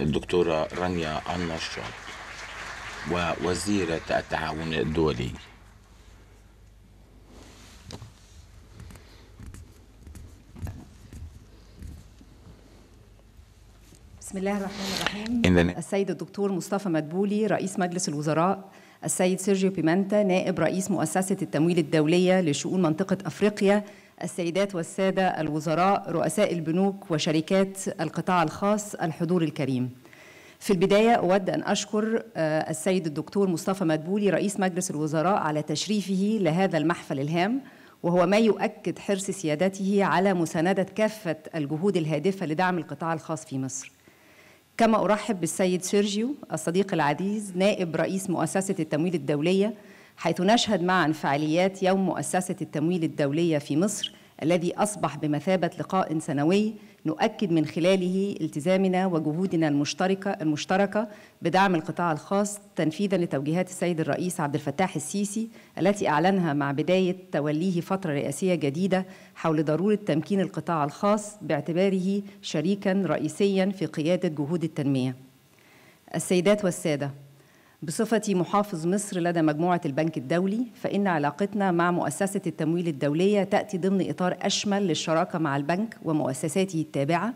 الدكتورة رانيا النشاط ووزيرة التعاون الدولي بسم الله الرحمن الرحيم السيد الدكتور مصطفى مدبولي رئيس مجلس الوزراء السيد سيرجيو بيمانتا نائب رئيس مؤسسة التمويل الدولية لشؤون منطقة أفريقيا السيدات والسادة الوزراء رؤساء البنوك وشركات القطاع الخاص الحضور الكريم في البداية أود أن أشكر آه، السيد الدكتور مصطفى مدبولي رئيس مجلس الوزراء على تشريفه لهذا المحفل الهام وهو ما يؤكد حرص سيادته على مساندة كافة الجهود الهادفة لدعم القطاع الخاص في مصر كما أرحب بالسيد سيرجيو الصديق العزيز نائب رئيس مؤسسة التمويل الدولية حيث نشهد معا فعاليات يوم مؤسسة التمويل الدولية في مصر الذي أصبح بمثابة لقاء سنوي نؤكد من خلاله التزامنا وجهودنا المشتركة المشتركة بدعم القطاع الخاص تنفيذا لتوجيهات السيد الرئيس عبد الفتاح السيسي التي أعلنها مع بداية توليه فترة رئاسية جديدة حول ضرورة تمكين القطاع الخاص باعتباره شريكا رئيسيا في قيادة جهود التنمية. السيدات والسادة بصفتي محافظ مصر لدى مجموعة البنك الدولي فإن علاقتنا مع مؤسسة التمويل الدولية تأتي ضمن إطار أشمل للشراكة مع البنك ومؤسساته التابعة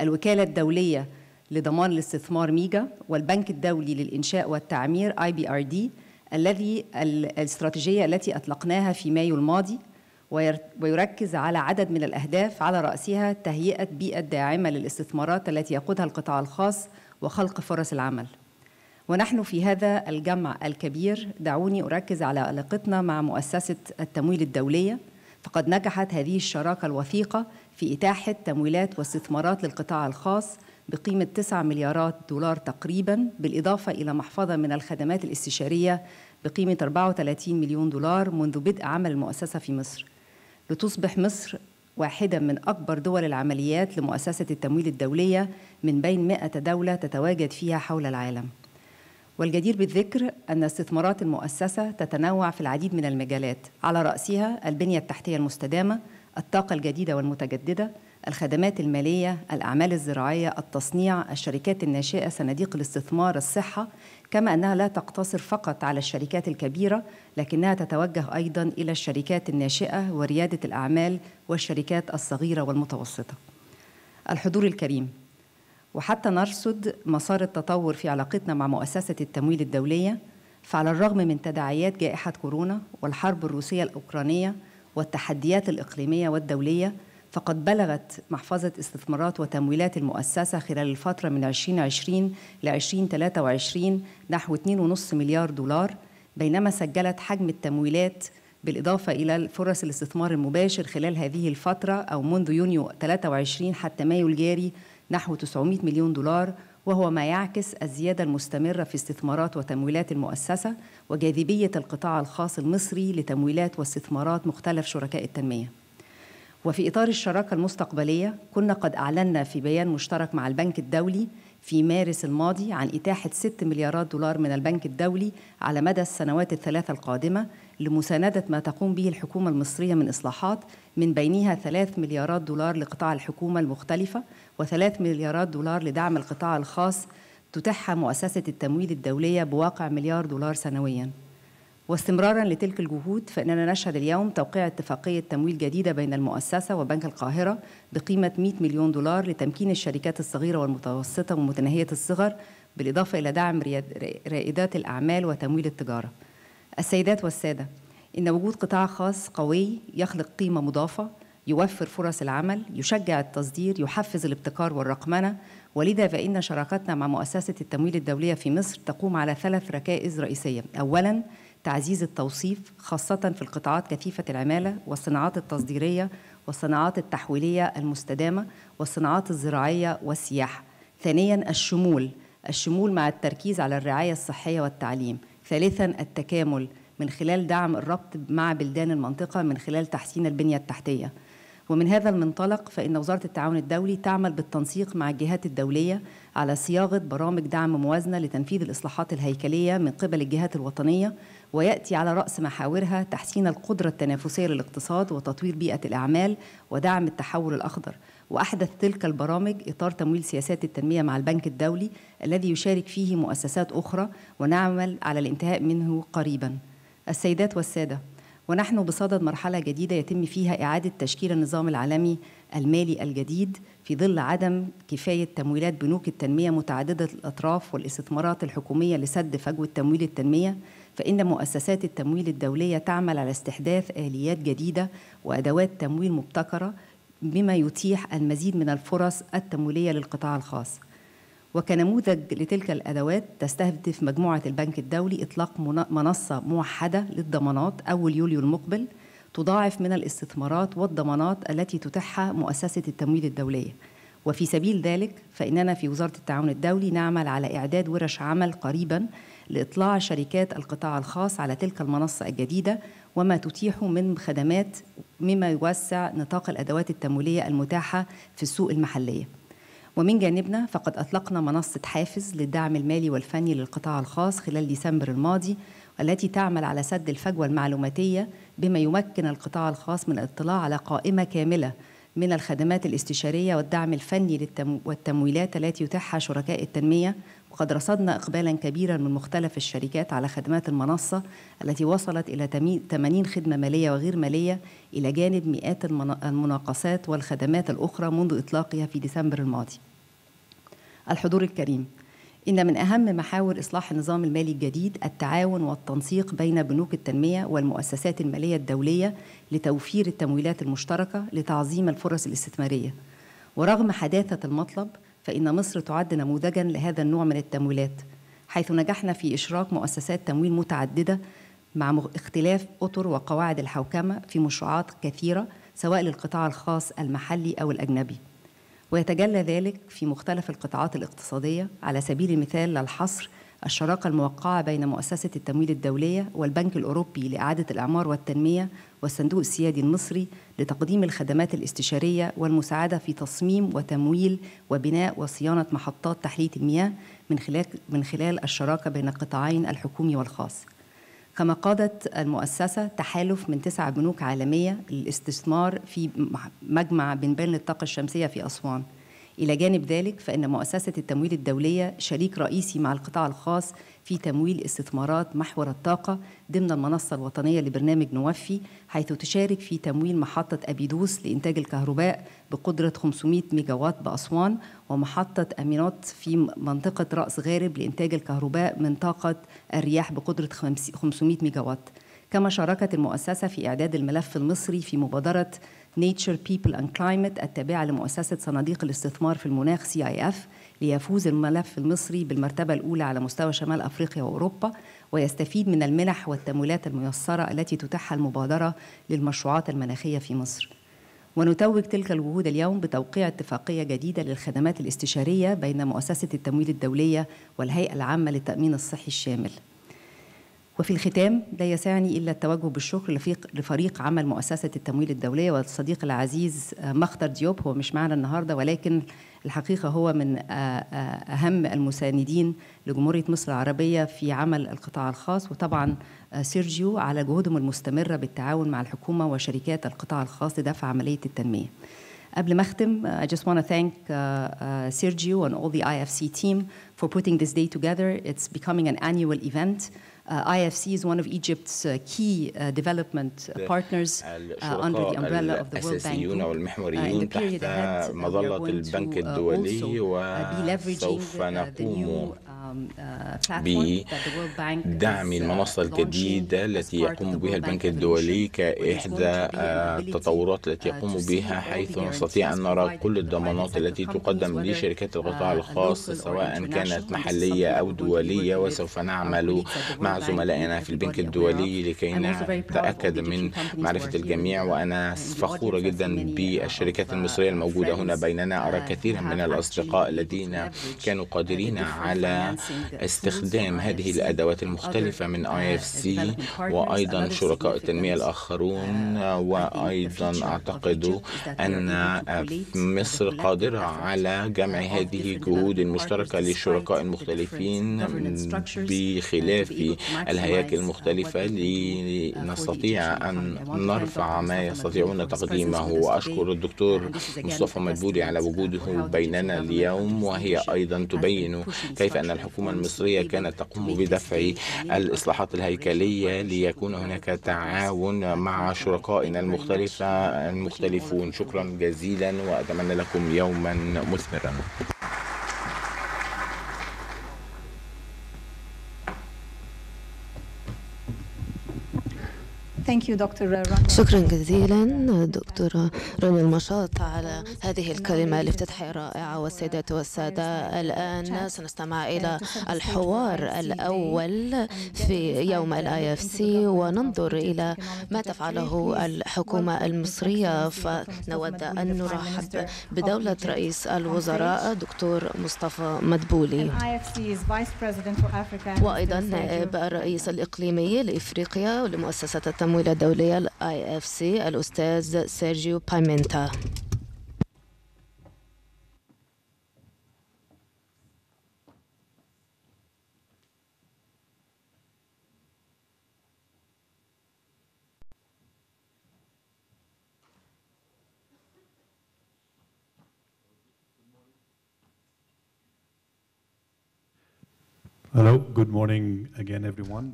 الوكالة الدولية لضمان الاستثمار ميجا والبنك الدولي للإنشاء والتعمير اي بي ار دي الذي الاستراتيجية التي أطلقناها في مايو الماضي ويركز على عدد من الأهداف على رأسها تهيئة بيئة داعمة للاستثمارات التي يقودها القطاع الخاص وخلق فرص العمل ونحن في هذا الجمع الكبير دعوني أركز على علاقتنا مع مؤسسة التمويل الدولية فقد نجحت هذه الشراكة الوثيقة في إتاحة تمويلات واستثمارات للقطاع الخاص بقيمة 9 مليارات دولار تقريبا بالإضافة إلى محفظة من الخدمات الاستشارية بقيمة 34 مليون دولار منذ بدء عمل المؤسسة في مصر لتصبح مصر واحدة من أكبر دول العمليات لمؤسسة التمويل الدولية من بين 100 دولة تتواجد فيها حول العالم والجدير بالذكر أن استثمارات المؤسسة تتنوع في العديد من المجالات على رأسها البنية التحتية المستدامة الطاقة الجديدة والمتجددة الخدمات المالية الأعمال الزراعية التصنيع الشركات الناشئة صناديق الاستثمار الصحة كما أنها لا تقتصر فقط على الشركات الكبيرة لكنها تتوجه أيضا إلى الشركات الناشئة وريادة الأعمال والشركات الصغيرة والمتوسطة الحضور الكريم وحتى نرصد مسار التطور في علاقتنا مع مؤسسة التمويل الدولية فعلى الرغم من تداعيات جائحة كورونا والحرب الروسية الأوكرانية والتحديات الإقليمية والدولية فقد بلغت محفظة استثمارات وتمويلات المؤسسة خلال الفترة من 2020 ل 2023 نحو 2.5 مليار دولار بينما سجلت حجم التمويلات بالإضافة إلى فرص الاستثمار المباشر خلال هذه الفترة أو منذ يونيو 23 حتى مايو الجاري نحو 900 مليون دولار وهو ما يعكس الزيادة المستمرة في استثمارات وتمويلات المؤسسة وجاذبية القطاع الخاص المصري لتمويلات واستثمارات مختلف شركاء التنمية. وفي إطار الشراكة المستقبلية كنا قد أعلنا في بيان مشترك مع البنك الدولي في مارس الماضي عن إتاحة 6 مليارات دولار من البنك الدولي على مدى السنوات الثلاثة القادمة لمساندة ما تقوم به الحكومة المصرية من إصلاحات من بينها 3 مليارات دولار لقطاع الحكومة المختلفة و3 مليارات دولار لدعم القطاع الخاص تتاحها مؤسسة التمويل الدولية بواقع مليار دولار سنوياً واستمرارا لتلك الجهود فإننا نشهد اليوم توقيع اتفاقية تمويل جديدة بين المؤسسة وبنك القاهرة بقيمة 100 مليون دولار لتمكين الشركات الصغيرة والمتوسطة ومتناهية الصغر بالإضافة إلى دعم رائدات الأعمال وتمويل التجارة السيدات والسادة إن وجود قطاع خاص قوي يخلق قيمة مضافة يوفر فرص العمل يشجع التصدير يحفز الابتكار والرقمنه ولذا فان شراكتنا مع مؤسسه التمويل الدوليه في مصر تقوم على ثلاث ركائز رئيسيه اولا تعزيز التوصيف خاصه في القطاعات كثيفه العماله والصناعات التصديريه والصناعات التحويليه المستدامه والصناعات الزراعيه والسياحه ثانيا الشمول الشمول مع التركيز على الرعايه الصحيه والتعليم ثالثا التكامل من خلال دعم الربط مع بلدان المنطقه من خلال تحسين البنيه التحتيه ومن هذا المنطلق فإن وزارة التعاون الدولي تعمل بالتنسيق مع الجهات الدولية على صياغة برامج دعم موازنة لتنفيذ الإصلاحات الهيكلية من قبل الجهات الوطنية ويأتي على رأس محاورها تحسين القدرة التنافسية للاقتصاد وتطوير بيئة الأعمال ودعم التحول الأخضر وأحدث تلك البرامج إطار تمويل سياسات التنمية مع البنك الدولي الذي يشارك فيه مؤسسات أخرى ونعمل على الانتهاء منه قريبا السيدات والسادة ونحن بصدد مرحلة جديدة يتم فيها إعادة تشكيل النظام العالمي المالي الجديد في ظل عدم كفاية تمويلات بنوك التنمية متعددة الأطراف والاستثمارات الحكومية لسد فجوة تمويل التنمية فإن مؤسسات التمويل الدولية تعمل على استحداث آليات جديدة وأدوات تمويل مبتكرة بما يتيح المزيد من الفرص التمويلية للقطاع الخاص وكنموذج لتلك الأدوات تستهدف مجموعة البنك الدولي إطلاق منصة موحدة للضمانات أول يوليو المقبل تضاعف من الاستثمارات والضمانات التي تتاحها مؤسسة التمويل الدولية وفي سبيل ذلك فإننا في وزارة التعاون الدولي نعمل على إعداد ورش عمل قريبا لإطلاع شركات القطاع الخاص على تلك المنصة الجديدة وما تتيحه من خدمات مما يوسع نطاق الأدوات التمويلية المتاحة في السوق المحلية ومن جانبنا فقد أطلقنا منصة حافز للدعم المالي والفني للقطاع الخاص خلال ديسمبر الماضي والتي تعمل على سد الفجوة المعلوماتية بما يمكن القطاع الخاص من الاطلاع على قائمة كاملة من الخدمات الاستشارية والدعم الفني والتمويلات التي يتاحها شركاء التنمية وقد رصدنا إقبالا كبيرا من مختلف الشركات على خدمات المنصة التي وصلت إلى 80 خدمة مالية وغير مالية إلى جانب مئات المناقصات والخدمات الأخرى منذ إطلاقها في ديسمبر الماضي الحضور الكريم إن من أهم محاور إصلاح النظام المالي الجديد التعاون والتنسيق بين بنوك التنمية والمؤسسات المالية الدولية لتوفير التمويلات المشتركة لتعظيم الفرص الاستثمارية ورغم حداثة المطلب فإن مصر تعد نموذجا لهذا النوع من التمويلات حيث نجحنا في إشراك مؤسسات تمويل متعددة مع اختلاف أطر وقواعد الحوكمة في مشروعات كثيرة سواء للقطاع الخاص المحلي أو الأجنبي ويتجلى ذلك في مختلف القطاعات الاقتصادية على سبيل المثال للحصر الشراكة الموقعة بين مؤسسة التمويل الدولية والبنك الأوروبي لإعادة الإعمار والتنمية والصندوق السيادي المصري لتقديم الخدمات الاستشارية والمساعدة في تصميم وتمويل وبناء وصيانة محطات تحلية المياه من خلال من خلال الشراكة بين القطاعين الحكومي والخاص. كما قادت المؤسسة تحالف من تسع بنوك عالمية للاستثمار في مجمع بنبان للطاقة الشمسية في أسوان إلى جانب ذلك فإن مؤسسة التمويل الدولية شريك رئيسي مع القطاع الخاص في تمويل استثمارات محور الطاقة ضمن المنصة الوطنية لبرنامج نوفي حيث تشارك في تمويل محطة أبيدوس لإنتاج الكهرباء بقدرة 500 ميجاوات بأسوان ومحطة أمينات في منطقة رأس غارب لإنتاج الكهرباء من طاقة الرياح بقدرة 500 ميجاوات كما شاركت المؤسسة في إعداد الملف المصري في مبادرة Nature People and Climate التابعة لمؤسسة صناديق الاستثمار في المناخ CIF ليفوز الملف المصري بالمرتبة الأولى على مستوى شمال أفريقيا وأوروبا ويستفيد من المنح والتمويلات الميسرة التي تتاحها المبادرة للمشروعات المناخية في مصر ونتوج تلك الجهود اليوم بتوقيع اتفاقية جديدة للخدمات الاستشارية بين مؤسسة التمويل الدولية والهيئة العامة للتأمين الصحي الشامل وفي الختام لا يسعني إلا التوجه بالشكر لفريق عمل مؤسسة التمويل الدولية والصديق العزيز آه، مختر ديوب هو مش معنا النهاردة ولكن الحقيقة هو من آه، آه، أهم المساندين لجمهورية مصر العربية في عمل القطاع الخاص وطبعا سيرجيو على جهودهم المستمرة بالتعاون مع الحكومة وشركات القطاع الخاص لدفع عملية التنمية قبل ما اختم I just want to thank uh, uh, Sergio and all the IFC team for putting this day together. It's becoming an annual event. Uh, IFC is one of Egypt's uh, key uh, development partners under the umbrella of the World Bank in the period ahead, we are going to also be leveraging the new آه، بدعم آه، المنصة الجديدة التي يقوم بها البنك الدولي كإحدى آه، التطورات التي يقوم بها حيث نستطيع أن نرى كل الضمانات التي تقدم لشركات القطاع الخاص سواء كانت محلية أو دولية وسوف نعمل مع زملائنا في البنك الدولي لكي نتأكد من معرفة الجميع وأنا فخورة جدا بالشركات المصرية uh, الموجودة هنا بيننا أرى uh, كثيرا من الأصدقاء الذين كانوا قادرين على استخدام هذه الأدوات المختلفة من IFC وأيضا شركاء التنمية الآخرون وأيضا أعتقد أن مصر قادرة على جمع هذه الجهود المشتركة للشركاء المختلفين بخلاف الهياكل المختلفة لنستطيع أن نرفع ما يستطيعون تقديمه وأشكر الدكتور مصطفى مدبولي على وجوده بيننا اليوم وهي أيضا تبين كيف أن الحكومة المصرية كانت تقوم بدفع الإصلاحات الهيكلية ليكون هناك تعاون مع شركائنا المختلفة المختلفون شكرا جزيلا وأتمنى لكم يوما مثمرا شكرا جزيلا دكتورة رنا المشاط على هذه الكلمة الافتتاحية الرائعة والسيدات والسادة الآن سنستمع إلى الحوار الأول في يوم الاي اف سي وننظر إلى ما تفعله الحكومة المصرية فنود أن نرحب بدولة رئيس الوزراء دكتور مصطفى مدبولي وأيضا نائب الرئيس الإقليمي لإفريقيا ولمؤسسة التمويل التمويل الدولية اف سي الأستاذ سيرجيو بايمنتا Hello, good morning again everyone.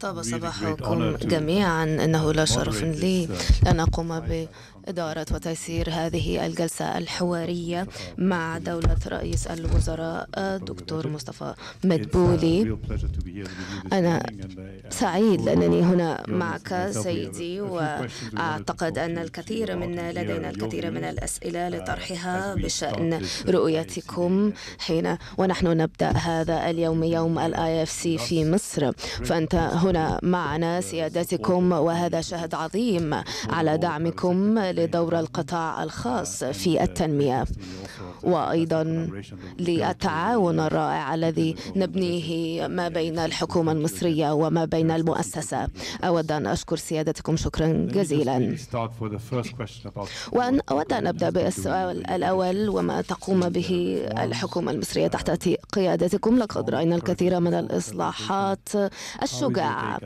طاب صباحكم جميعا انه لا شرف لي ان اقوم باداره وتيسير هذه الجلسه الحواريه مع دوله رئيس الوزراء الدكتور مصطفى مدبولي. انا سعيد لانني هنا معك سيدي واعتقد ان الكثير من لدينا الكثير من الاسئله uh, لطرحها بشان uh, رؤيتكم حين ونحن نبدا هذا اليوم يوم اليوم الاي اف سي في مصر فانت هنا معنا سيادتكم وهذا شهد عظيم على دعمكم لدور القطاع الخاص في التنميه وايضا للتعاون الرائع الذي نبنيه ما بين الحكومه المصريه وما بين المؤسسه اود ان اشكر سيادتكم شكرا جزيلا وأن أود أن أبدأ بالسؤال الأول وما تقوم به الحكومة المصرية تحت قيادتكم لقد رأينا الكثير الكثير من الإصلاحات الشجاعة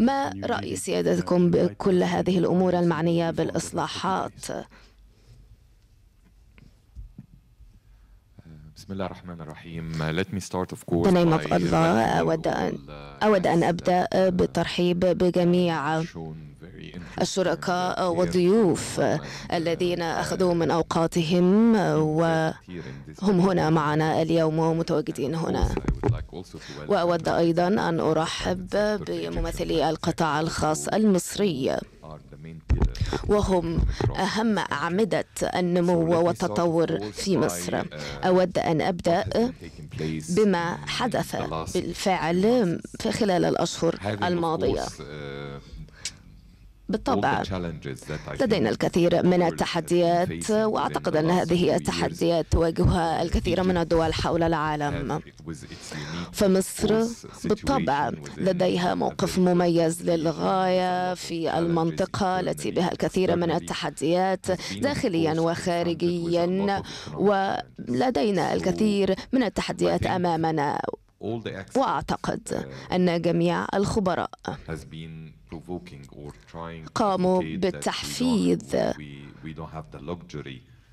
ما رأي سيادتكم بكل هذه الأمور المعنية بالإصلاحات؟ بسم الله الرحمن الرحيم Let me start of course بنعمة الله أود أن أود أن أبدأ uh, بالترحيب بجميع الشركاء والضيوف الذين أخذوا من آه، أوقاتهم وهم هنا معنا اليوم ومتواجدين هنا وأود أيضا أن أرحب بممثلي القطاع الخاص المصري وهم أهم أعمدة النمو والتطور في مصر أود أن أبدأ بما حدث بالفعل خلال الأشهر الماضية uh, بالطبع لدينا الكثير من التحديات وأعتقد أن هذه التحديات تواجهها الكثير من الدول حول العالم فمصر بالطبع لديها موقف مميز للغاية في المنطقة التي بها الكثير من التحديات داخليا وخارجيا ولدينا الكثير من التحديات أمامنا وأعتقد uh, أن جميع الخبراء قاموا بالتحفيز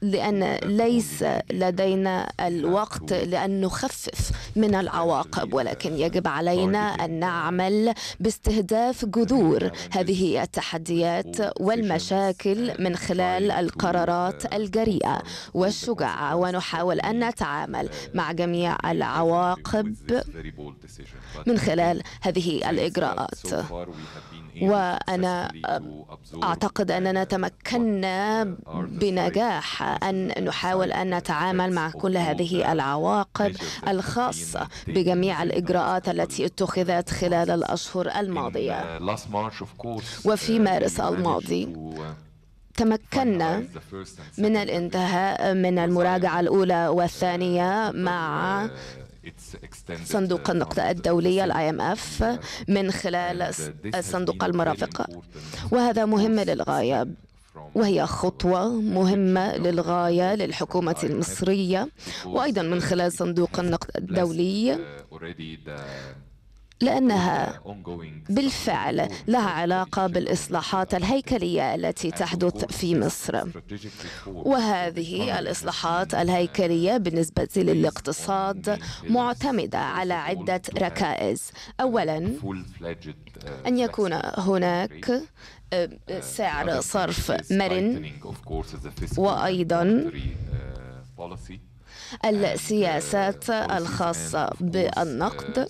لأن ليس لدينا الوقت لأن نخفف من العواقب ولكن uh, يجب علينا أن نعمل باستهداف جذور هذه التحديات والمشاكل من خلال القرارات uh, الجريئة والشجاعة ونحاول أن نتعامل uh, مع جميع العواقب من خلال هذه الإجراءات وأنا أعتقد أننا تمكنا بنجاح أن نحاول أن نتعامل مع كل هذه العواقب الخاصة بجميع الإجراءات التي اتخذت خلال الأشهر الماضية وفي مارس الماضي تمكنا من الانتهاء من المراجعة الأولى والثانية مع Uh, صندوق النقد الدولي الاي ام اف من خلال uh, صندوق المرافق وهذا مهم للغايه وهي خطوة مهمة للغاية للحكومة المصرية وأيضا من خلال صندوق النقد الدولي uh, لأنها بالفعل لها علاقة بالإصلاحات الهيكلية التي تحدث في مصر وهذه الإصلاحات الهيكلية بالنسبة للاقتصاد معتمدة على عدة ركائز أولا أن يكون هناك آه، سعر صرف مرن وأيضا السياسات uh, الخاصة uh, بالنقد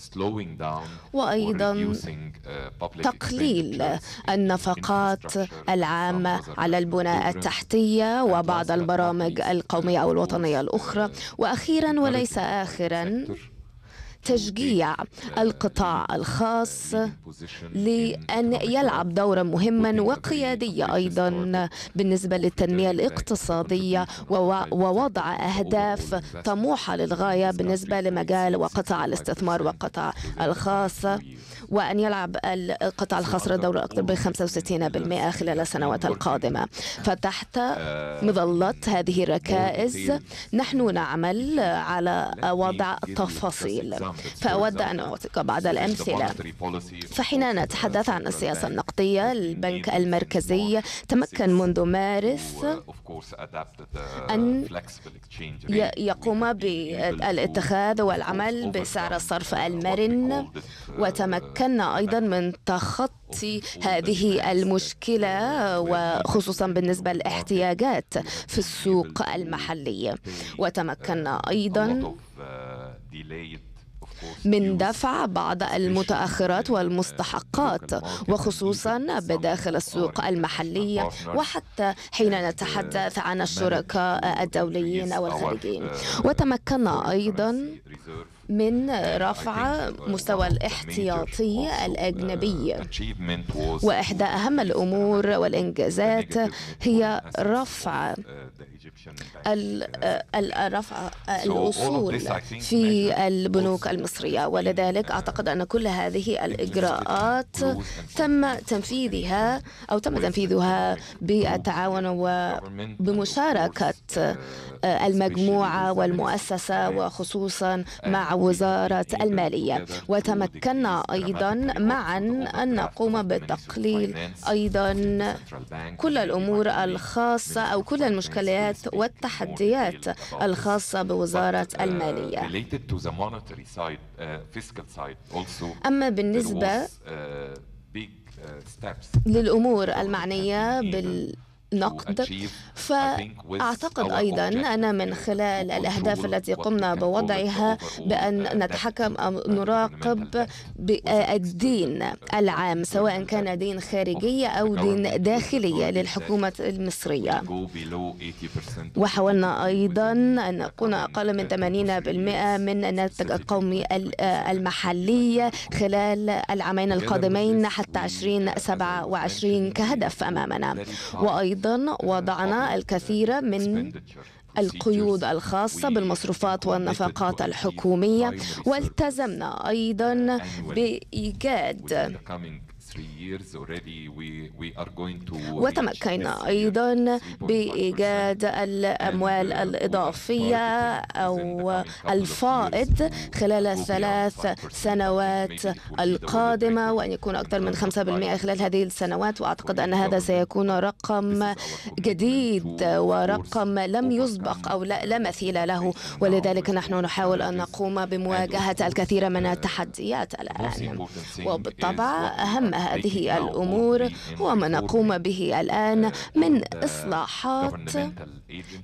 وأيضا uh, تقليل النفقات العامة على البنى التحتية وبعض البرامج القومية أو الوطنية الأخرى وأخيرا وليس آخرا تشجيع القطاع الخاص لأن يلعب دورا مهما وقياديا أيضا بالنسبة للتنمية الاقتصادية ووضع أهداف طموحة للغاية بالنسبة لمجال وقطاع الاستثمار وقطاع الخاص وأن يلعب القطاع الخاص دورا أكثر ب 65% خلال السنوات القادمة فتحت مظلة هذه الركائز نحن نعمل على وضع تفاصيل فأود أن أعطيك بعض الأمثلة فحين نتحدث عن السياسة النقدية البنك المركزي تمكن منذ مارس أن يقوم بالاتخاذ والعمل بسعر الصرف المرن وتمكن أمكننا أيضا من تخطي هذه المشكلة وخصوصا بالنسبة للاحتياجات في السوق المحلي وتمكنا أيضا من دفع بعض المتأخرات والمستحقات وخصوصا بداخل السوق المحليه وحتى حين نتحدث عن الشركاء الدوليين أو الخارجيين وتمكنا أيضا من رفع مستوى الاحتياطي الأجنبي uh, وإحدى أهم الأمور والإنجازات هي رفع uh, آه، رفع الأصول آه، في البنوك المصرية uh, ولذلك أعتقد أن كل هذه الإجراءات تم تنفيذها أو تم تنفيذها بالتعاون وبمشاركة uh, آه، المجموعة والمؤسسة وخصوصا مع وزارة المالية وتمكنا أيضا معا أن نقوم بتقليل أيضا كل الأمور الخاصة أو كل المشكلات البحث والتحديات الخاصة بوزارة uh, المالية uh, أما بالنسبة uh, للأمور المعنية بال نقد فأعتقد أيضا أن من خلال الأهداف التي قمنا بوضعها بأن uh, نتحكم أو نراقب الدين العام سواء كان دين خارجي أو دين داخلي للحكومة المصرية وحاولنا أيضا أن نكون أقل من 80% uh, من الناتج القومي آه، المحلي خلال العامين القادمين حتى 2027 uh, كهدف أمامنا وأيضا أيضا وضعنا الكثير من القيود الخاصة بالمصروفات والنفقات الحكومية والتزمنا أيضا بإيجاد وتمكنا أيضا بإيجاد الأموال uh, الإضافية أو الفائض خلال الثلاث سنوات القادمة وأن يكون أكثر من 5% خلال هذه السنوات وأعتقد أن هذا سيكون رقم جديد ورقم لم يسبق أو لا, لا مثيل له ولذلك نحن نحاول أن نقوم بمواجهة الكثير من uh, التحديات الآن وبالطبع أهم هذه الأمور هو ما نقوم به الآن آه، من آه، إصلاحات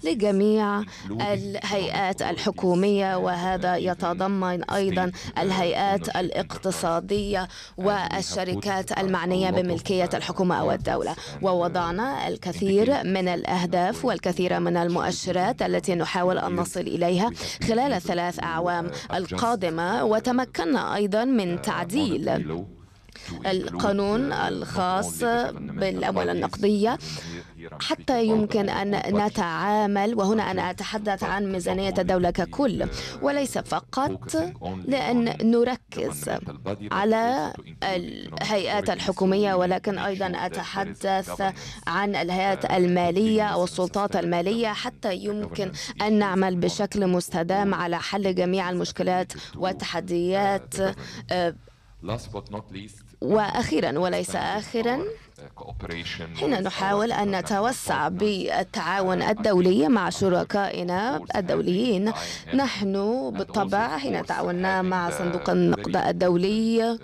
لجميع الهيئات الحكومية وهذا يتضمن أيضا الهيئات الاقتصادية والشركات المعنية بملكية uh, الحكومة أو الدولة uh, ووضعنا الكثير من الأهداف والكثير من المؤشرات التي نحاول أن نصل إليها خلال الثلاث أعوام القادمة وتمكنا أيضا من uh, تعديل القانون الخاص بالأموال النقدية حتى يمكن أن نتعامل وهنا أنا أتحدث عن ميزانية الدولة ككل وليس فقط لأن نركز على الهيئات الحكومية ولكن أيضا أتحدث عن الهيئات المالية أو السلطات المالية حتى يمكن أن نعمل بشكل مستدام على حل جميع المشكلات والتحديات وأخيرا وليس آخرا uh, حين نحاول أن نتوسع بالتعاون الدولي مع شركائنا الدوليين نحن بالطبع حين تعاوننا مع صندوق النقد uh, الدولي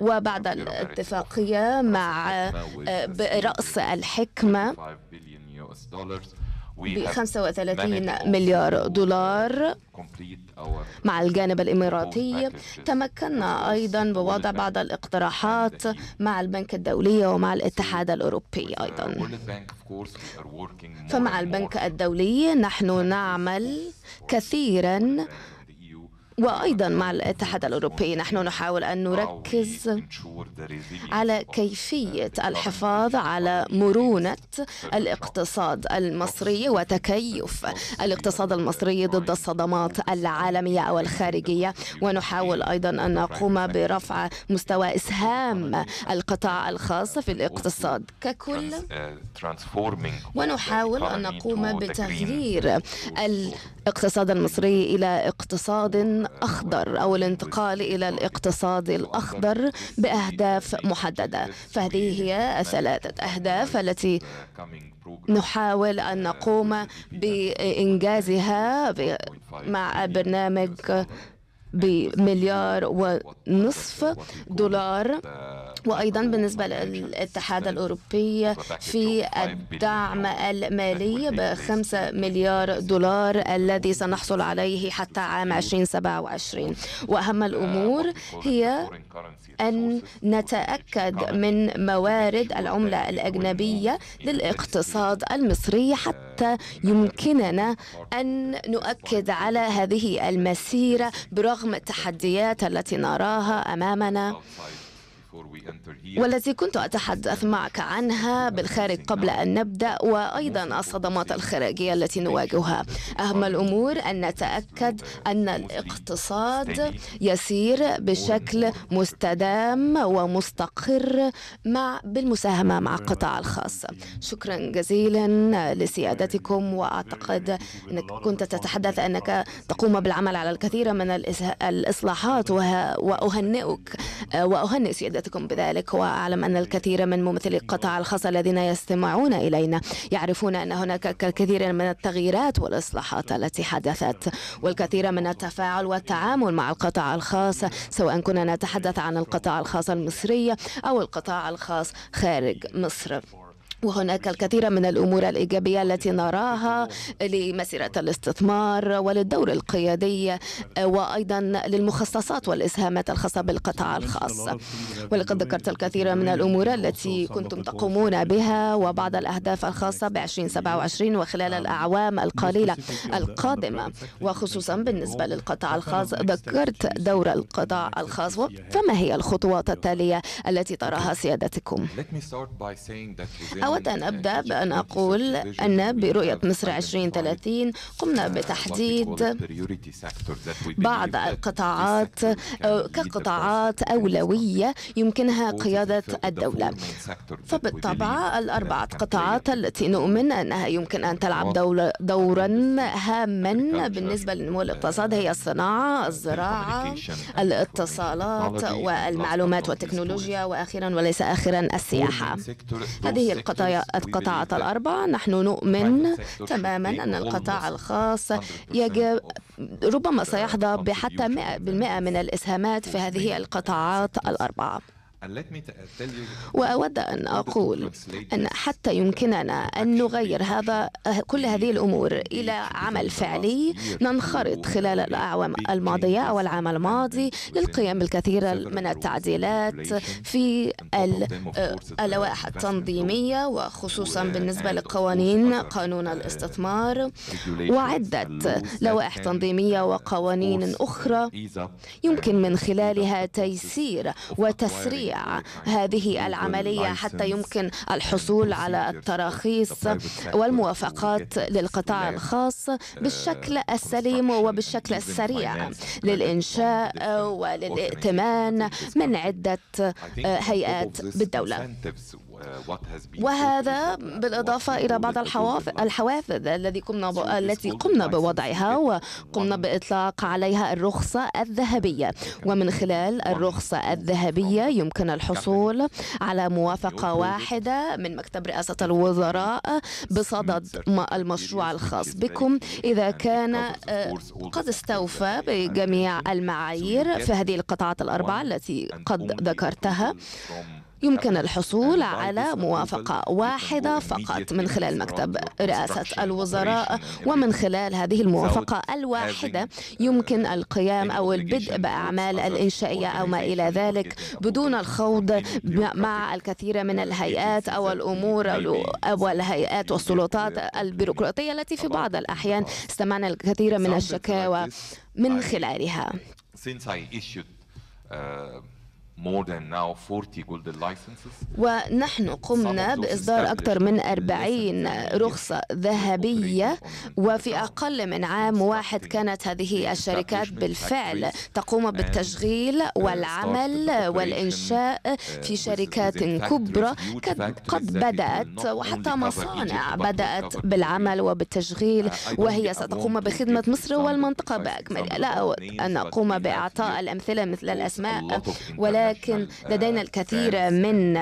وبعد الاتفاقية مع آه، براس الحكمة ب 35 مليار دولار مع الجانب الإماراتي تمكنا أيضا بوضع بعض الاقتراحات مع البنك الدولي ومع الاتحاد الأوروبي أيضا فمع البنك الدولي نحن نعمل كثيرا وأيضا مع الاتحاد الأوروبي نحن نحاول أن نركز على كيفية الحفاظ على مرونة الاقتصاد المصري وتكيف الاقتصاد المصري ضد الصدمات العالمية أو الخارجية ونحاول أيضا أن نقوم برفع مستوى إسهام القطاع الخاص في الاقتصاد ككل uh, ونحاول أن نقوم بتغيير الاقتصاد المصري إلى اقتصاد أخضر أو الانتقال إلى الاقتصاد الأخضر بأهداف محددة فهذه هي ثلاثة أهداف التي نحاول أن نقوم بإنجازها مع برنامج بمليار ونصف دولار وأيضا بالنسبة للاتحاد الأوروبي في الدعم المالي بخمسة مليار دولار الذي سنحصل عليه حتى عام 2027 وأهم الأمور هي أن نتأكد من موارد العملة الأجنبية للاقتصاد المصري حتى حتى يمكننا أن نؤكد على هذه المسيرة برغم التحديات التي نراها أمامنا والتي كنت أتحدث معك عنها بالخارج قبل أن نبدأ وأيضا الصدمات الخارجية التي نواجهها أهم الأمور أن نتأكد أن الاقتصاد يسير بشكل مستدام ومستقر مع بالمساهمة مع القطاع الخاص شكرا جزيلا لسيادتكم uh, وأعتقد أنك كنت تتحدث أنك تقوم بالعمل على الكثير من الإصلاحات وأهنئك آه، وأهنئ سيادتك حضراتكم بذلك وأعلم أن إيه. الكثير من ممثلي القطاع إيه. الخاص الذين يستمعون إلينا يعرفون أن هناك الكثير من التغييرات والإصلاحات التي حدثت والكثير من التفاعل والتعامل مع القطاع الخاص سواء كنا نتحدث عن القطاع الخاص المصري أو القطاع الخاص خارج مصر وهناك الكثير من الأمور الإيجابية التي نراها لمسيرة الاستثمار وللدور القيادي وأيضا للمخصصات والإسهامات الخاصة بالقطاع الخاص ولقد ذكرت الكثير من الأمور التي كنتم تقومون بها وبعض الأهداف الخاصة ب 2027 وخلال الأعوام القليلة القادمة وخصوصا بالنسبة للقطاع الخاص ذكرت دور القطاع الخاص فما هي الخطوات التالية التي تراها سيادتكم؟ أولا أود أن أبدأ بأن أقول أن برؤية مصر 2030 قمنا بتحديد بعض القطاعات كقطاعات أولوية يمكنها قيادة الدولة فبالطبع الأربعة قطاعات التي نؤمن أنها يمكن أن تلعب دورا هاما بالنسبة لنمو الاقتصاد هي الصناعة الزراعة الاتصالات والمعلومات والتكنولوجيا وأخيرا وليس آخرا السياحة هذه القطاعات القطاعات الأربعة نحن نؤمن تماما أن القطاع الخاص يجب ربما سيحظى بحتى 100% من الإسهامات في هذه القطاعات الأربعة Uh, وأود أن أقول أن حتى يمكننا أن نغير هذا أه، كل هذه الأمور إلى عمل فعلي ننخرط خلال الأعوام الماضية أو العام الماضي للقيام بالكثير من التعديلات في اللوائح أه، التنظيمية وخصوصا uh, بالنسبة لقوانين قانون uh, الاستثمار وعدة لوائح تنظيمية وقوانين أخرى يمكن من خلالها تيسير وتسريع تسريع هذه العملية حتى يمكن الحصول على التراخيص والموافقات للقطاع الخاص آه، بالشكل السليم وبالشكل السريع للإنشاء وللائتمان من عدة آه، هيئات بالدولة وهذا بالإضافة إلى بعض الحوافز الذي قمنا التي قمنا بوضعها وقمنا بإطلاق عليها الرخصة الذهبية ومن خلال الرخصة الذهبية يمكن الحصول على موافقة واحدة من مكتب رئاسة الوزراء بصدد المشروع الخاص بكم إذا كان آه، قد استوفى بجميع المعايير في هذه القطاعات الأربعة التي قد ذكرتها يمكن أه، الحصول أه، على موافقة واحدة فقط من خلال مكتب رئاسة الوزراء ومن خلال هذه الموافقة الواحدة أه، يمكن القيام أو البدء بأعمال الإنشائية أو ما إلى ذلك بدون الخوض مع الكثير من الهيئات أو الأمور أو الهيئات والسلطات البيروقراطية التي في بعض الأحيان استمعنا الكثير من الشكاوى من خلالها. Uh, ونحن قمنا بإصدار أكثر من 40 رخصة ذهبية وفي أقل من عام واحد كانت هذه الشركات بالفعل تقوم بالتشغيل والعمل والإنشاء uh, في شركات كبرى قد بدأت وحتى مصانع بدأت بالعمل وبالتشغيل uh, وهي ستقوم بخدمة مصر والمنطقة بأكملها لا أود أن أقوم بإعطاء الأمثلة مثل الأسماء ولا ولكن لدينا الكثير من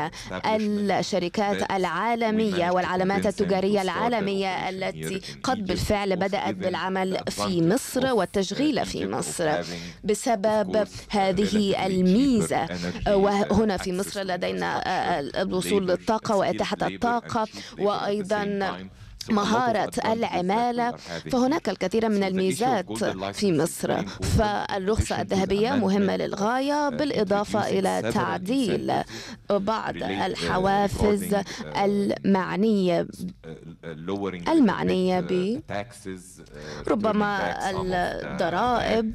الشركات العالمية والعلامات التجارية العالمية التي قد بالفعل بدأت بالعمل في مصر والتشغيل في مصر بسبب هذه الميزة وهنا في مصر لدينا الوصول للطاقة وإتاحة الطاقة وأيضا مهارة العمالة فهناك الكثير من الميزات في مصر فالرخصة الذهبية مهمة للغاية بالإضافة إلى تعديل بعض uh, الحوافز uh, المعنية uh, المعنية ب ربما الضرائب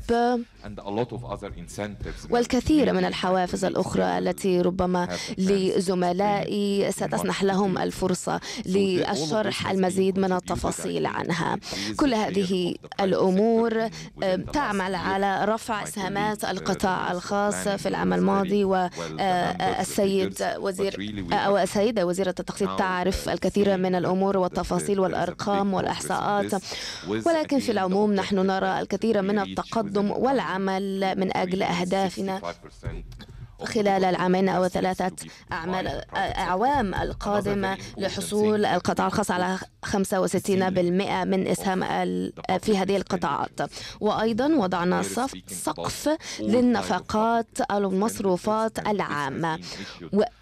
والكثير من الحوافز الأخرى التي ربما لزملائي ستسنح لهم الفرصة للشرح المزيد المزيد من التفاصيل عنها كل هذه الأمور تعمل على رفع إسهامات القطاع الخاص في العام الماضي والسيد آه، آه، وزير آه، أو السيدة وزيرة التخطيط تعرف الكثير من الأمور والتفاصيل والأرقام والإحصاءات ولكن في العموم نحن نرى الكثير من التقدم والعمل من أجل أهدافنا خلال العامين أو ثلاثة أعمال أعوام القادمة لحصول القطاع الخاص على 65% من إسهام في هذه القطاعات وأيضا وضعنا سقف للنفقات المصروفات العامة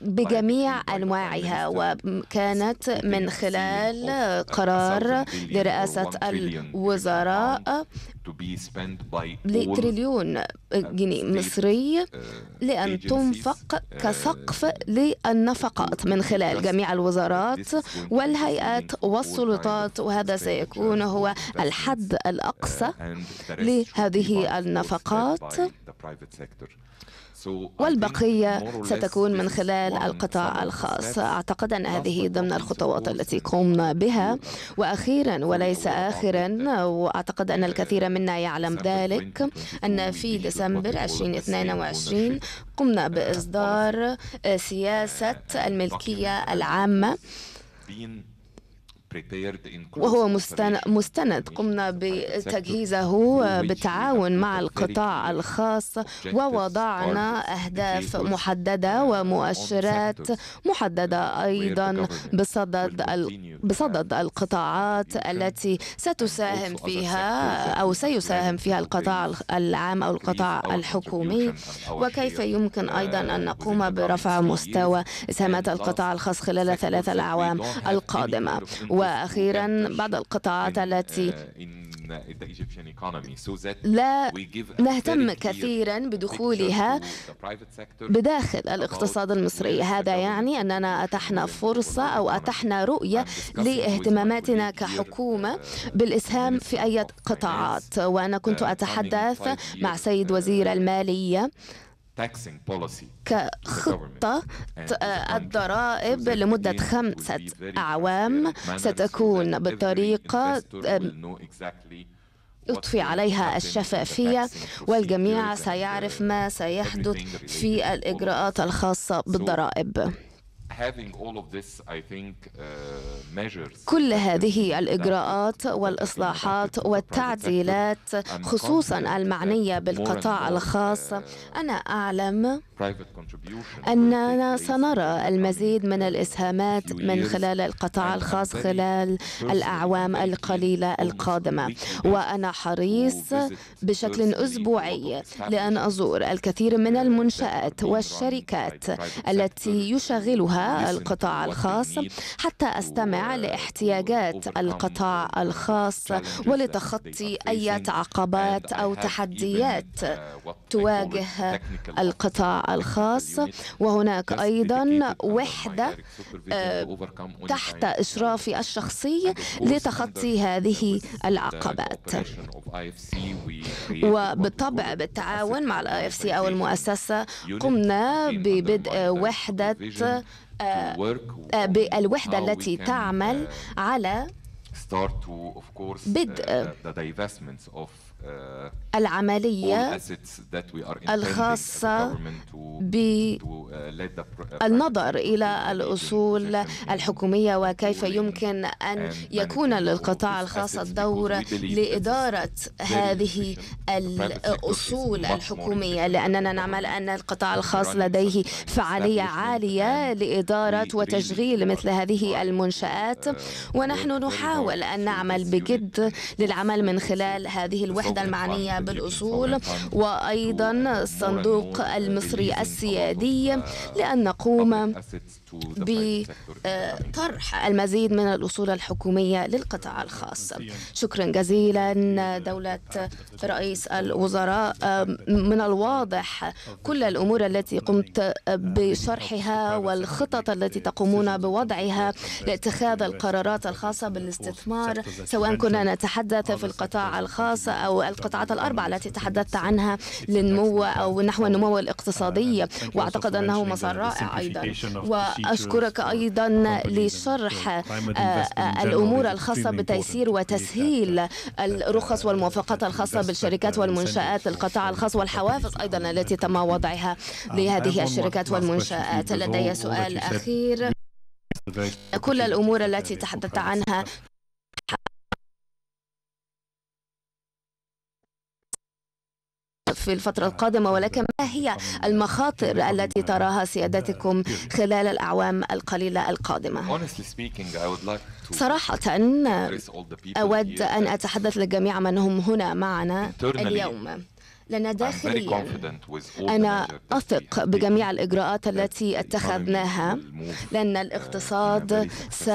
بجميع أنواعها وكانت من خلال قرار لرئاسة الوزراء لتريليون جنيه مصري لأن تنفق آه، كسقف للنفقات من خلال جميع الوزارات والهيئات والسلطات وهذا سيكون هو الحد الأقصى لهذه النفقات والبقية ستكون من خلال القطاع الخاص أعتقد أن هذه ضمن الخطوات التي قمنا بها وأخيرا وليس آخرا وأعتقد أن الكثير منا يعلم ذلك أن في ديسمبر 2022 قمنا بإصدار سياسة الملكية العامة وهو مستند قمنا بتجهيزه بالتعاون مع القطاع الخاص ووضعنا أهداف محددة ومؤشرات محددة أيضا بصدد بصدد القطاعات التي ستساهم فيها أو سيساهم فيها القطاع العام أو القطاع الحكومي وكيف يمكن uh, أيضا أن نقوم برفع مستوى إسهامات القطاع الخاص خلال ثلاثة الأعوام القادمة وأخيرا بعض القطاعات التي uh, لا نهتم كثيرا بدخولها بداخل الاقتصاد المصري هذا يعني أننا أتحنا فرصة أو أتحنا رؤية لاهتماماتنا كحكومة uh, بالإسهام في أي قطاعات وأنا كنت uh, أتحدث مع سيد وزير المالية كخطة الضرائب لمدة خمسة أعوام ستكون بطريقة يطفي عليها الشفافية والجميع uh, سيعرف ما سيحدث في الإجراءات الخاصة بالضرائب Uh, كل هذه الإجراءات والإصلاحات والتعديلات خصوصا المعنية بالقطاع الخاص uh, أنا أعلم أننا سنرى المزيد من الإسهامات من خلال القطاع الخاص خلال الأعوام القليلة القادمة وأنا حريص بشكل أسبوعي لأن أزور الكثير من المنشآت والشركات التي يشغلها uh, القطاع الخاص حتى أستمع لاحتياجات القطاع الخاص ولتخطي أي عقبات أو تحديات تواجه القطاع الخاص وهناك أيضا وحدة آه، تحت إشرافي الشخصي لتخطي هذه العقبات وبالطبع بالتعاون مع الاي اف سي او المؤسسه قمنا ببدء وحده آه، آه، بالوحده التي تعمل على بدء Uh, العملية الخاصة بالنظر uh, uh, إلى الأصول الحكومية وكيف يمكن أن يكون للقطاع الخاص الدور لإدارة هذه الأصول الحكومية لأننا نعمل أن القطاع الخاص لديه فعالية عالية لإدارة وتشغيل مثل هذه المنشآت ونحن نحاول أن نعمل بجد للعمل من خلال هذه الوحدة المتحدة المعنية بالأصول وأيضا الصندوق المصري السيادي لأن نقوم بطرح آه, المزيد من الأصول الحكومية للقطاع الخاص شكرا جزيلا دولة رئيس الوزراء من الواضح كل الأمور التي قمت بشرحها والخطط التي تقومون بوضعها لاتخاذ القرارات الخاصة بالاستثمار سواء كنا نتحدث في القطاع الخاص أو القطاعات الأربعة التي تحدثت عنها للنمو أو نحو النمو الاقتصادي وأعتقد أنه مسار رائع أيضا أشكرك أيضا لشرح آه، الأمور الخاصة بتيسير وتسهيل الرخص uh, والموافقات الخاصة بالشركات والمنشآت القطاع الخاص والحوافز أيضا التي تم وضعها um, لهذه الشركات والمنشآت لدي سؤال أخير كل الأمور التي تحدثت عنها في الفترة القادمة ولكن ما هي المخاطر التي تراها سيادتكم خلال الأعوام القليلة القادمة صراحة أود أن أتحدث لجميع من هم هنا معنا اليوم لنا داخليا أنا أثق بجميع الإجراءات التي اتخذناها لأن uh, الاقتصاد س...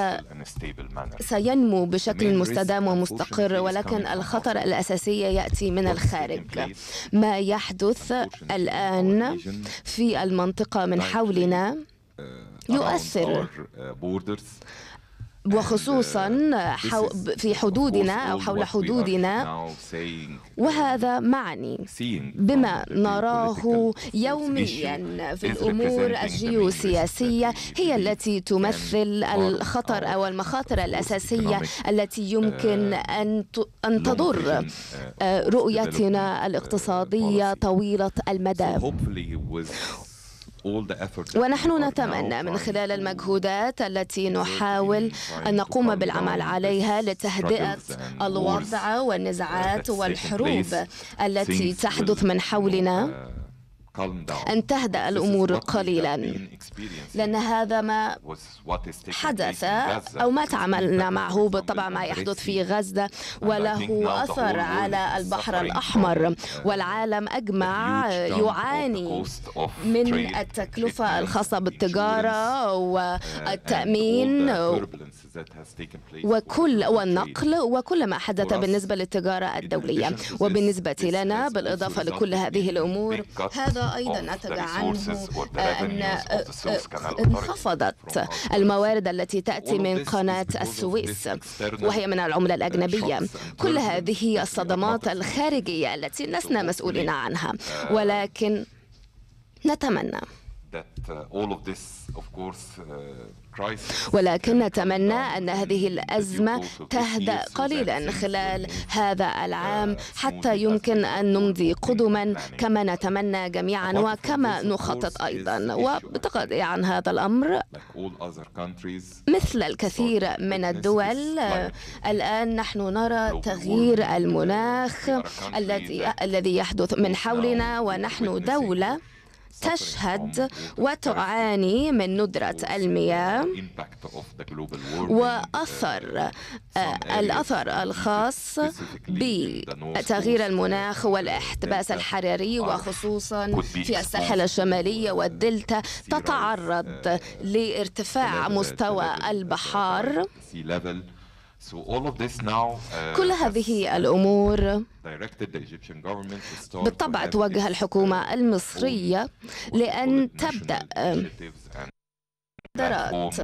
سينمو بشكل مستدام ومستقر ولكن الخطر الأساسي يأتي من الخارج ما يحدث الآن في المنطقة من حولنا uh, يؤثر uh, وخصوصا uh, في حدودنا أو حول حدودنا uh, وهذا معني بما نراه يوميا في الأمور الجيوسياسية هي التي تمثل الخطر أو المخاطر الأساسية التي يمكن uh, أن أن تضر رؤيتنا الاقتصادية طويلة المدى ونحن نتمنى من خلال المجهودات التي نحاول أن نقوم بالعمل عليها لتهدئة الوضع والنزاعات والحروب التي تحدث من حولنا uh, أن تهدأ الأمور قليلا لأن هذا ما حدث أو ما تعاملنا معه بالطبع ما يحدث في غزة وله أثر على البحر الأحمر والعالم أجمع يعاني من التكلفة الخاصة بالتجارة والتأمين وكل والنقل وكل ما حدث بالنسبة للتجارة الدولية وبالنسبة لنا بالإضافة لكل هذه الأمور هذا أيضا نتج عنه أن انخفضت الموارد التي تأتي من قناة السويس وهي من العملة uh, الأجنبية كل هذه الصدمات الخارجية التي لسنا مسؤولين عنها uh, ولكن نتمنى Uh, uh, ولكن نتمنى أن هذه الأزمة تهدأ قليلا خلال هذا uh, العام حتى يمكن أن نمضي قدما كما نتمنى جميعا وكما نخطط أيضا وبتقدي عن هذا الأمر مثل الكثير من الدول الآن نحن نرى تغيير المناخ الذي الذي يحدث من حولنا ونحن دولة تشهد وتعاني من ندرة المياه uh, وأثر uh, الأثر الخاص بتغيير المناخ والاحتباس الحراري وخصوصا في الساحل الشمالية uh, والدلتا تتعرض لارتفاع مستوى البحار Uh, كل هذه الأمور بالطبع توجه الحكومة المصرية لأن تبدأ مبادرات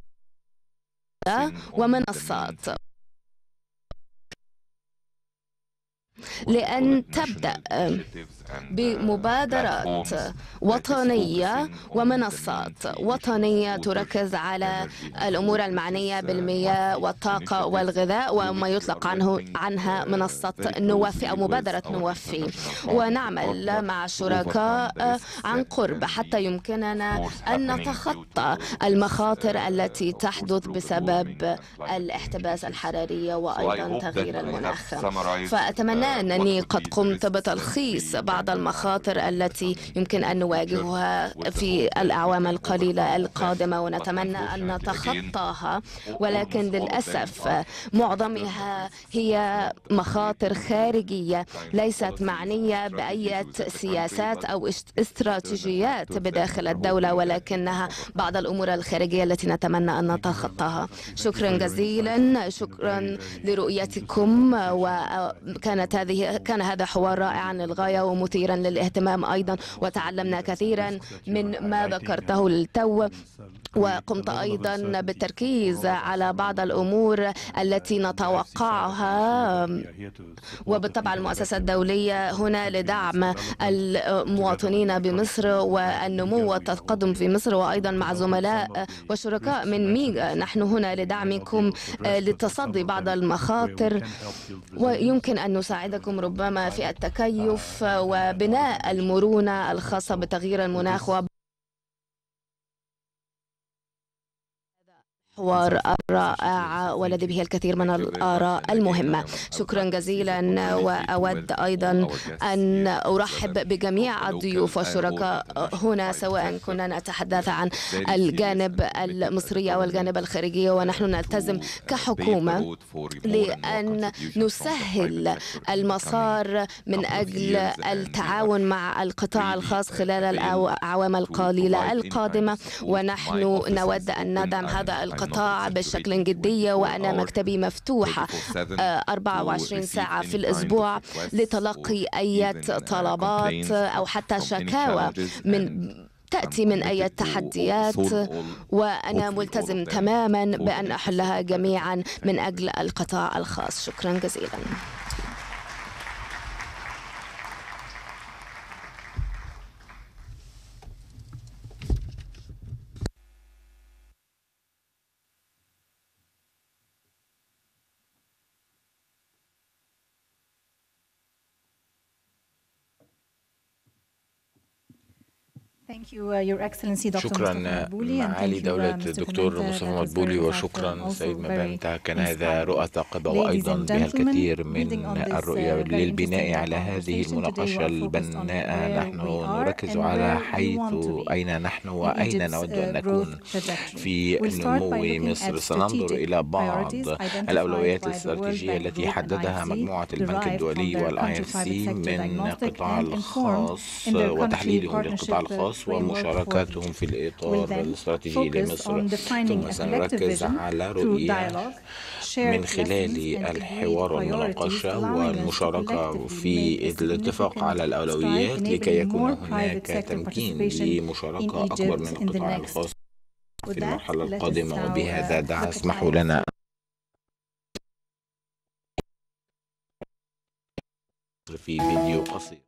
ومنصات لأن تبدأ Uh, بمبادرات وطنية ومنصات وطنية تركز على الأمور المعنية uh, بالمياه والطاقة والغذاء وما يطلق عنه عنها منصة نوفي أو مبادرة نوفي ونعمل مع شركاء عن قرب حتى يمكننا أن نتخطى المخاطر uh, التي تحدث بسبب الاحتباس الحراري وأيضا تغيير المناخ فأتمنى أنني قد قمت بتلخيص بعض بعض المخاطر التي يمكن أن نواجهها في الأعوام القليلة القادمة ونتمنى أن نتخطاها ولكن للأسف معظمها هي مخاطر خارجية ليست معنية بأي سياسات أو استراتيجيات بداخل الدولة ولكنها بعض الأمور الخارجية التي نتمنى أن نتخطاها شكرا جزيلا شكرا لرؤيتكم وكانت هذه كان هذا حوار رائع للغايه ومثير مثيرا للاهتمام أيضا وتعلمنا كثيرا من ما ذكرته التو وقمت أيضا بالتركيز على بعض الأمور التي نتوقعها وبالطبع المؤسسة الدولية هنا لدعم المواطنين بمصر والنمو والتقدم في مصر وأيضا مع زملاء وشركاء من ميغا نحن هنا لدعمكم لتصدي بعض المخاطر ويمكن أن نساعدكم ربما في التكيف و وبناء المرونة الخاصة بتغيير المناخ الحوار الرائع والذي به الكثير من الآراء المهمة شكرا جزيلا وأود أيضا أن أرحب بجميع الضيوف والشركاء هنا سواء كنا نتحدث عن الجانب المصري أو الجانب الخارجي ونحن نلتزم كحكومة لأن نسهل المسار من أجل التعاون مع القطاع الخاص خلال الأعوام القليلة القادمة ونحن نود أن ندعم هذا القطاع القطاع بشكل جدي وأنا مكتبي مفتوح 24 آه، ساعة في الأسبوع لتلقي أي uh, طلبات أو حتى شكاوى من تأتي من أي تحديات وأنا ملتزم تماما بأن أحلها جميعا من أجل القطاع الخاص شكرا جزيلا Uh, شكرا معالي آه، دولة uh, الدكتور مصطفى مدبولي وشكرا سيد مبان كان هذا رؤى ثاقبة وأيضا بها الكثير من الرؤية uh, للبناء على هذه المناقشة البناءة نحن نركز على حيث أين نحن وأين نود أن نكون في نمو مصر سننظر إلى بعض الأولويات الاستراتيجية التي حددها مجموعة البنك الدولي والآي اف سي من قطاع الخاص وتحليلهم للقطاع الخاص الفرص ومشاركتهم في الإطار الاستراتيجي لمصر ثم سنركز على رؤية من خلال الحوار والمناقشة والمشاركة في الاتفاق على الأولويات لكي يكون هناك تمكين لمشاركة أكبر من القطاع الخاص في المرحلة القادمة وبهذا دع اسمحوا لنا في فيديو قصير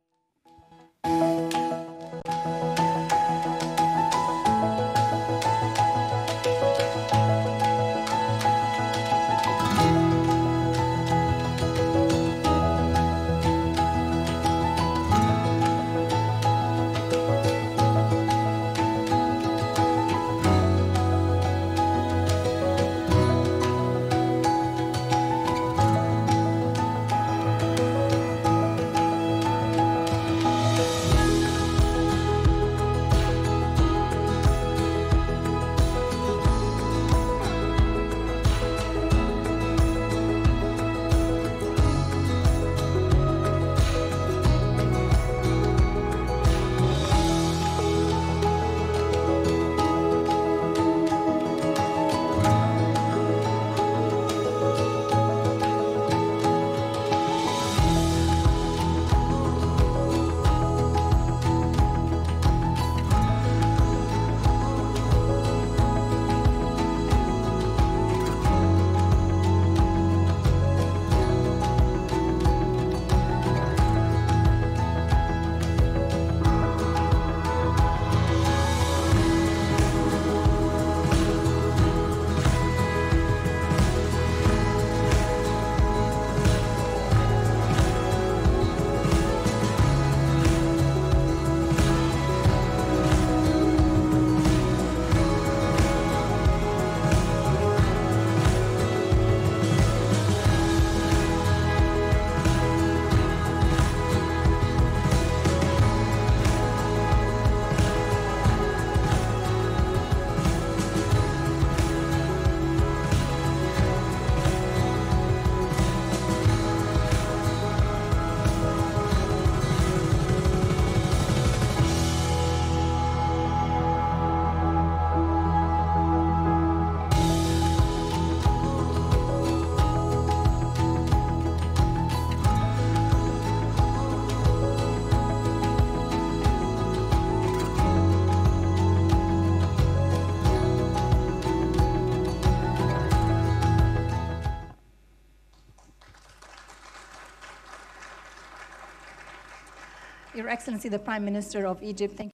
Excellency, the Prime Minister of Egypt, thank you.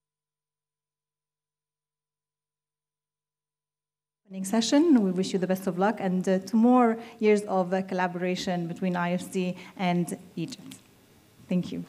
Session. We wish you the best of luck and uh, two more years of uh, collaboration between IFC and Egypt. Thank you.